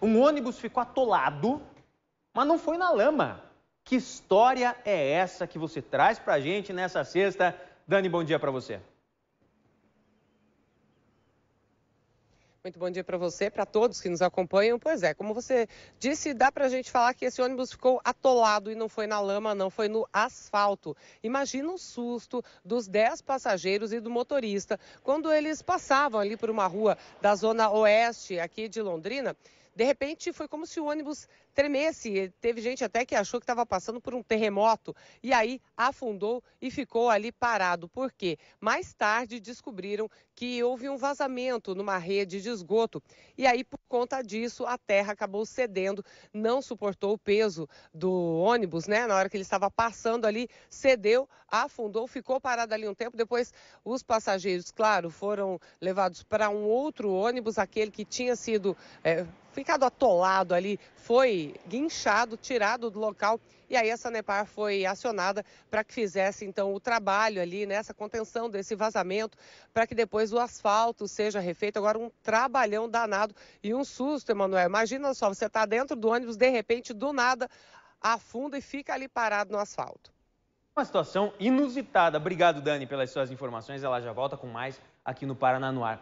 Um ônibus ficou atolado, mas não foi na lama. Que história é essa que você traz a gente nessa sexta? Dani, bom dia para você. Muito bom dia para você, para todos que nos acompanham. Pois é, como você disse, dá para a gente falar que esse ônibus ficou atolado e não foi na lama, não, foi no asfalto. Imagina o susto dos 10 passageiros e do motorista quando eles passavam ali por uma rua da zona oeste aqui de Londrina de repente, foi como se o ônibus tremesse. Teve gente até que achou que estava passando por um terremoto e aí afundou e ficou ali parado. Por quê? Mais tarde descobriram que houve um vazamento numa rede de esgoto e aí, por conta disso, a terra acabou cedendo, não suportou o peso do ônibus, né? Na hora que ele estava passando ali, cedeu, afundou, ficou parado ali um tempo. Depois, os passageiros, claro, foram levados para um outro ônibus, aquele que tinha sido. É, ficado atolado ali, foi guinchado, tirado do local. E aí a Sanepar foi acionada para que fizesse então o trabalho ali nessa né, contenção desse vazamento, para que depois o asfalto seja refeito. Agora um trabalhão danado e um susto, Emanuel. Imagina só, você está dentro do ônibus, de repente, do nada, afunda e fica ali parado no asfalto. Uma situação inusitada. Obrigado, Dani, pelas suas informações. Ela já volta com mais aqui no Paraná no Ar.